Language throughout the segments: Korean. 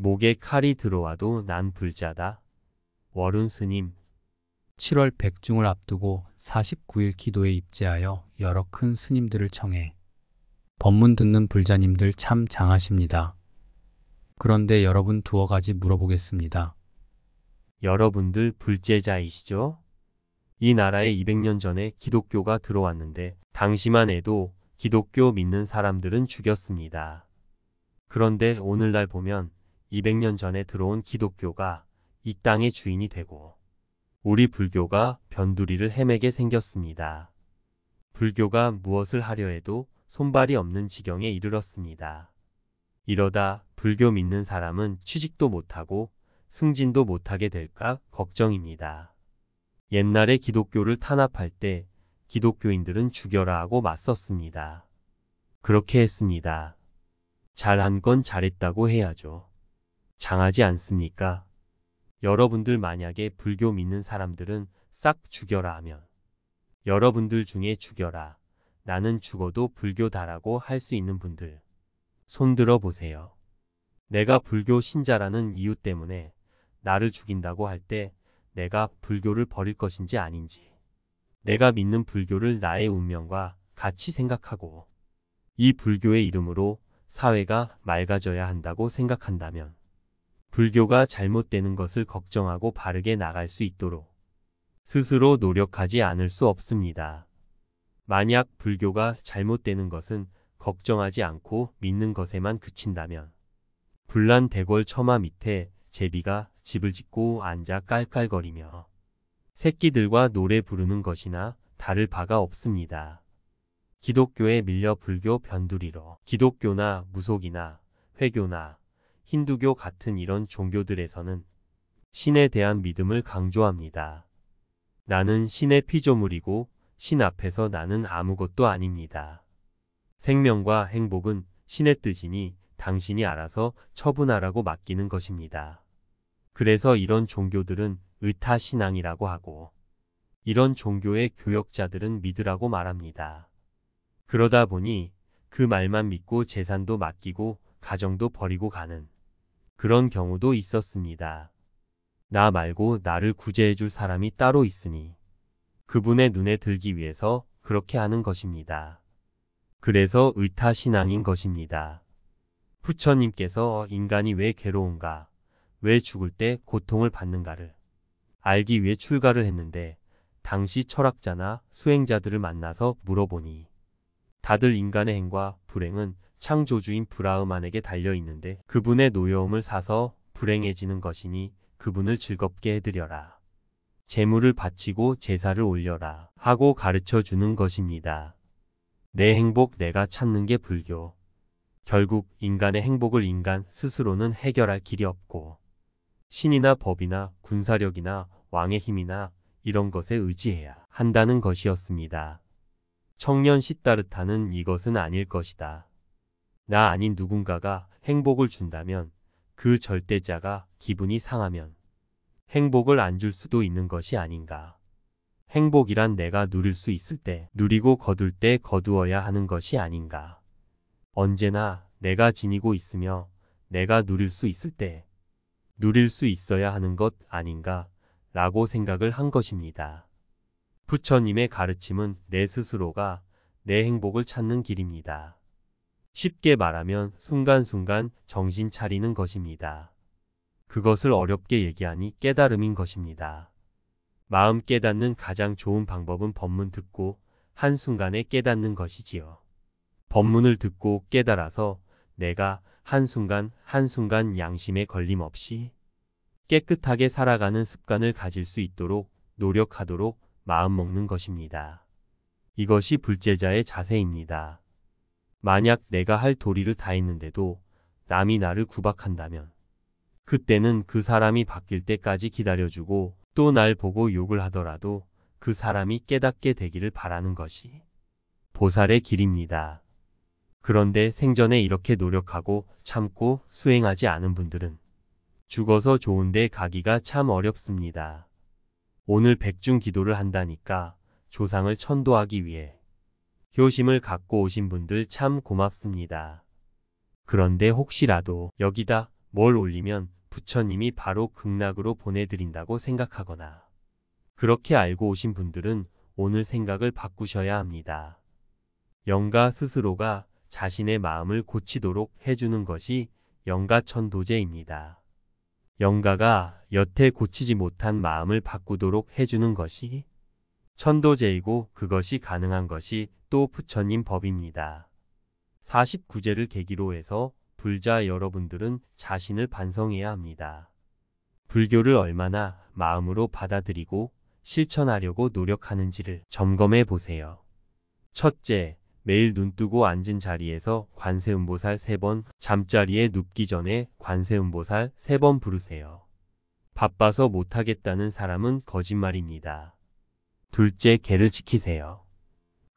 목에 칼이 들어와도 난 불자다. 월운 스님 7월 백중을 앞두고 49일 기도에 입재하여 여러 큰 스님들을 청해 법문 듣는 불자님들 참 장하십니다. 그런데 여러분 두어 가지 물어보겠습니다. 여러분들 불제자이시죠? 이 나라에 200년 전에 기독교가 들어왔는데 당시만 해도 기독교 믿는 사람들은 죽였습니다. 그런데 오늘날 보면 200년 전에 들어온 기독교가 이 땅의 주인이 되고 우리 불교가 변두리를 헤매게 생겼습니다. 불교가 무엇을 하려 해도 손발이 없는 지경에 이르렀습니다. 이러다 불교 믿는 사람은 취직도 못하고 승진도 못하게 될까 걱정입니다. 옛날에 기독교를 탄압할 때 기독교인들은 죽여라 하고 맞섰습니다. 그렇게 했습니다. 잘한 건 잘했다고 해야죠. 장하지 않습니까? 여러분들 만약에 불교 믿는 사람들은 싹 죽여라 하면 여러분들 중에 죽여라. 나는 죽어도 불교다라고 할 수 있는 분들 손들어 보세요. 내가 불교 신자라는 이유 때문에 나를 죽인다고 할 때 내가 불교를 버릴 것인지 아닌지 내가 믿는 불교를 나의 운명과 같이 생각하고 이 불교의 이름으로 사회가 맑아져야 한다고 생각한다면 불교가 잘못되는 것을 걱정하고 바르게 나갈 수 있도록 스스로 노력하지 않을 수 없습니다. 만약 불교가 잘못되는 것은 걱정하지 않고 믿는 것에만 그친다면 불난 대궐 처마 밑에 제비가 집을 짓고 앉아 깔깔거리며 새끼들과 노래 부르는 것이나 다를 바가 없습니다. 기독교에 밀려 불교 변두리로 기독교나 무속이나 회교나 힌두교 같은 이런 종교들에서는 신에 대한 믿음을 강조합니다. 나는 신의 피조물이고 신 앞에서 나는 아무것도 아닙니다. 생명과 행복은 신의 뜻이니 당신이 알아서 처분하라고 맡기는 것입니다. 그래서 이런 종교들은 의타신앙이라고 하고 이런 종교의 교역자들은 믿으라고 말합니다. 그러다 보니 그 말만 믿고 재산도 맡기고 가정도 버리고 가는 그런 경우도 있었습니다. 나 말고 나를 구제해줄 사람이 따로 있으니 그분의 눈에 들기 위해서 그렇게 하는 것입니다. 그래서 의타신앙인 것입니다. 부처님께서 인간이 왜 괴로운가, 왜 죽을 때 고통을 받는가를 알기 위해 출가를 했는데 당시 철학자나 수행자들을 만나서 물어보니 다들 인간의 행과 불행은 창조주인 브라흐만에게 달려 있는데 그분의 노여움을 사서 불행해지는 것이니 그분을 즐겁게 해드려라. 재물을 바치고 제사를 올려라 하고 가르쳐 주는 것입니다. 내 행복 내가 찾는 게 불교. 결국 인간의 행복을 인간 스스로는 해결할 길이 없고 신이나 법이나 군사력이나 왕의 힘이나 이런 것에 의지해야 한다는 것이었습니다. 청년 시따르타는 이것은 아닐 것이다. 나 아닌 누군가가 행복을 준다면 그 절대자가 기분이 상하면 행복을 안 줄 수도 있는 것이 아닌가. 행복이란 내가 누릴 수 있을 때 누리고 거둘 때 거두어야 하는 것이 아닌가. 언제나 내가 지니고 있으며 내가 누릴 수 있을 때 누릴 수 있어야 하는 것 아닌가 라고 생각을 한 것입니다. 부처님의 가르침은 내 스스로가 내 행복을 찾는 길입니다. 쉽게 말하면 순간순간 정신 차리는 것입니다. 그것을 어렵게 얘기하니 깨달음인 것입니다. 마음 깨닫는 가장 좋은 방법은 법문 듣고 한순간에 깨닫는 것이지요. 법문을 듣고 깨달아서 내가 한순간 한순간 양심에 걸림 없이 깨끗하게 살아가는 습관을 가질 수 있도록 노력하도록 마음먹는 것입니다. 이것이 불제자의 자세입니다. 만약 내가 할 도리를 다 했는데도 남이 나를 구박한다면 그때는 그 사람이 바뀔 때까지 기다려주고 또 날 보고 욕을 하더라도 그 사람이 깨닫게 되기를 바라는 것이 보살의 길입니다. 그런데 생전에 이렇게 노력하고 참고 수행하지 않은 분들은 죽어서 좋은데 가기가 참 어렵습니다. 오늘 백중 기도를 한다니까 조상을 천도하기 위해 효심을 갖고 오신 분들 참 고맙습니다. 그런데 혹시라도 여기다 뭘 올리면 부처님이 바로 극락으로 보내드린다고 생각하거나 그렇게 알고 오신 분들은 오늘 생각을 바꾸셔야 합니다. 영가 스스로가 자신의 마음을 고치도록 해주는 것이 영가 천도제입니다. 영가가 여태 고치지 못한 마음을 바꾸도록 해주는 것이 천도제이고 그것이 가능한 것이 또 부처님 법입니다. 49제를 계기로 해서 불자 여러분들은 자신을 반성해야 합니다. 불교를 얼마나 마음으로 받아들이고 실천하려고 노력하는지를 점검해 보세요. 첫째, 매일 눈뜨고 앉은 자리에서 관세음보살 3번 잠자리에 눕기 전에 관세음보살 3번 부르세요. 바빠서 못하겠다는 사람은 거짓말입니다. 둘째 개를 지키세요.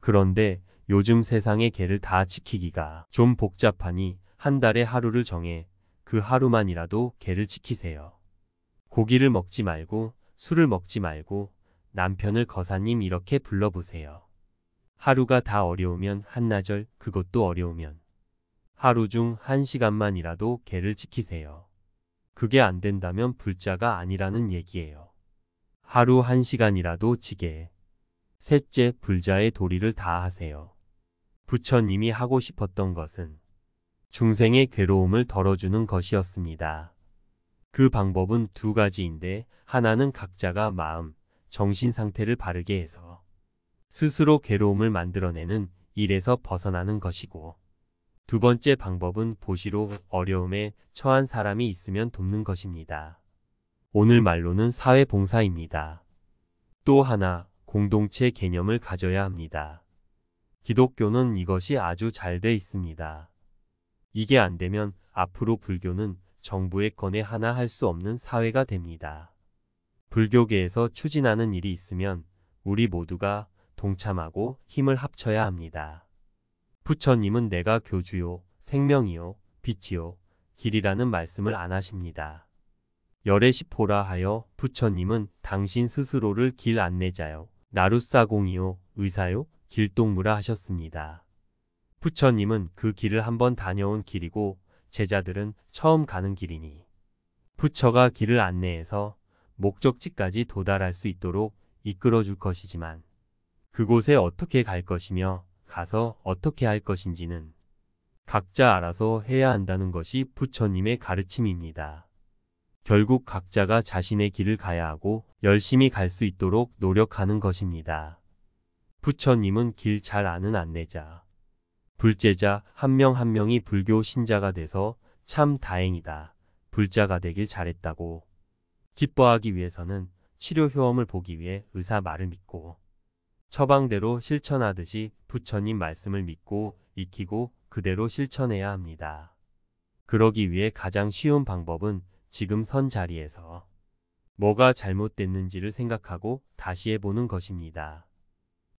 그런데 요즘 세상에 개를 다 지키기가 좀 복잡하니 한 달에 하루를 정해 그 하루만이라도 개를 지키세요. 고기를 먹지 말고 술을 먹지 말고 남편을 거사님 이렇게 불러보세요. 하루가 다 어려우면 한나절, 그것도 어려우면 하루 중 한 시간만이라도 개를 지키세요. 그게 안 된다면 불자가 아니라는 얘기예요. 하루 한 시간이라도 지게. 셋째, 불자의 도리를 다 하세요. 부처님이 하고 싶었던 것은 중생의 괴로움을 덜어주는 것이었습니다. 그 방법은 두 가지인데 하나는 각자가 마음, 정신 상태를 바르게 해서 스스로 괴로움을 만들어내는 일에서 벗어나는 것이고 두 번째 방법은 보시로 어려움에 처한 사람이 있으면 돕는 것입니다. 오늘 말로는 사회봉사입니다. 또 하나, 공동체 개념을 가져야 합니다. 기독교는 이것이 아주 잘 돼 있습니다. 이게 안 되면 앞으로 불교는 정부의 건에 하나 할 수 없는 사회가 됩니다. 불교계에서 추진하는 일이 있으면 우리 모두가 동참하고 힘을 합쳐야 합니다. 부처님은 내가 교주요, 생명이요, 빛이요, 길이라는 말씀을 안 하십니다. 열애시포라 하여 부처님은 당신 스스로를 길 안내자요, 나루사공이요, 의사요, 길동무라 하셨습니다. 부처님은 그 길을 한번 다녀온 길이고 제자들은 처음 가는 길이니 부처가 길을 안내해서 목적지까지 도달할 수 있도록 이끌어 줄 것이지만 그곳에 어떻게 갈 것이며 가서 어떻게 할 것인지는 각자 알아서 해야 한다는 것이 부처님의 가르침입니다. 결국 각자가 자신의 길을 가야 하고 열심히 갈 수 있도록 노력하는 것입니다. 부처님은 길 잘 아는 안내자, 불제자 한 명한 한 명이 불교 신자가 돼서 참 다행이다. 불자가 되길 잘했다고. 기뻐하기 위해서는 치료 효험을 보기 위해 의사 말을 믿고 처방대로 실천하듯이 부처님 말씀을 믿고 익히고 그대로 실천해야 합니다. 그러기 위해 가장 쉬운 방법은 지금 선 자리에서 뭐가 잘못됐는지를 생각하고 다시 해보는 것입니다.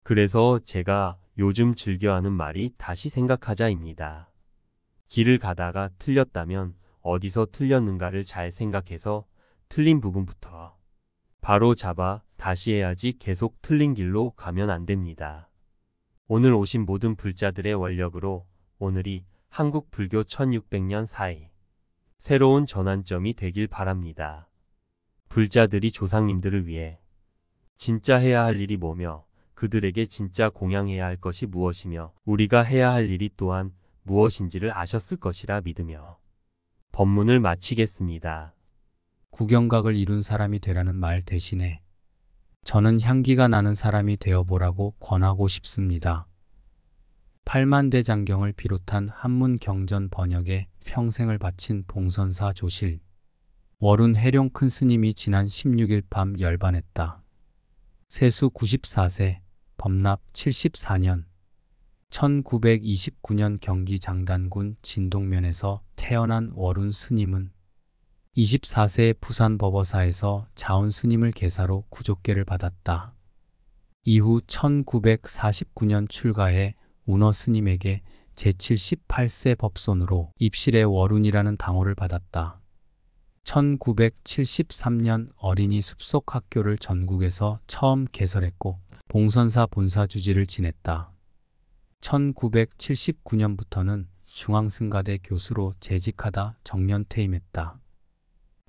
그래서 제가 요즘 즐겨하는 말이 다시 생각하자입니다. 길을 가다가 틀렸다면 어디서 틀렸는가를 잘 생각해서 틀린 부분부터 바로 잡아 다시 해야지 계속 틀린 길로 가면 안 됩니다. 오늘 오신 모든 불자들의 원력으로 오늘이 한국 불교 1600년 사이 새로운 전환점이 되길 바랍니다. 불자들이 조상님들을 위해 진짜 해야 할 일이 뭐며 그들에게 진짜 공양해야 할 것이 무엇이며 우리가 해야 할 일이 또한 무엇인지를 아셨을 것이라 믿으며 법문을 마치겠습니다. 구경각을 이룬 사람이 되라는 말 대신에 저는 향기가 나는 사람이 되어보라고 권하고 싶습니다. 8만대 장경을 비롯한 한문 경전 번역에 평생을 바친 봉선사 조실 월운 해룡 큰 스님이 지난 16일 밤 열반했다. 세수 94세, 범납 74년 1929년 경기 장단군 진동면에서 태어난 월운 스님은 24세 부산 법어사에서 자온 스님을 계사로 구족계를 받았다. 이후 1949년 출가해 운어 스님에게 제78세 법손으로 입실의 월운이라는 당호를 받았다. 1973년 어린이 숲속 학교를 전국에서 처음 개설했고 봉선사 본사 주지를 지냈다. 1979년부터는 중앙승가대 교수로 재직하다 정년퇴임했다.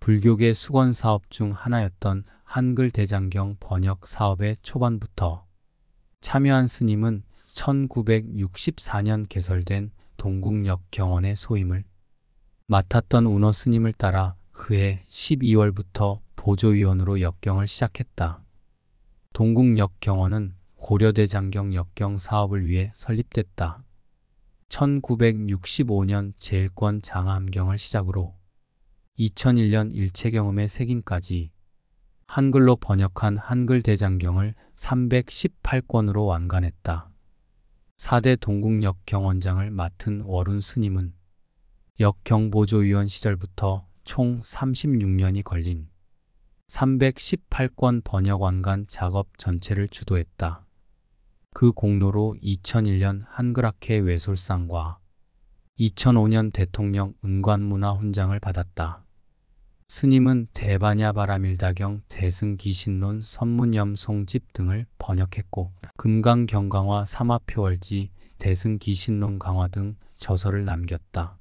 불교계 수건 사업 중 하나였던 한글 대장경 번역 사업의 초반부터 참여한 스님은 1964년 개설된 동국역 경원의 소임을 맡았던 운어 스님을 따라 그해 12월부터 보조위원으로 역경을 시작했다. 동국역 경원은 고려대장경 역경 사업을 위해 설립됐다. 1965년 제일권 장암경을 시작으로 2001년 일체경험의 색인까지 한글로 번역한 한글 대장경을 318권으로 완간했다. 4대 동국역 경원장을 맡은 월운 스님은 역경보조위원 시절부터 총 36년이 걸린 318권 번역 완간 작업 전체를 주도했다. 그 공로로 2001년 한글학회 외솔상과 2005년 대통령 은관문화 훈장을 받았다. 스님은 대바냐 바라밀다경, 대승기신론, 선문염송집 등을 번역했고 금강경강화, 삼화표월지, 대승기신론 강화 등 저서를 남겼다.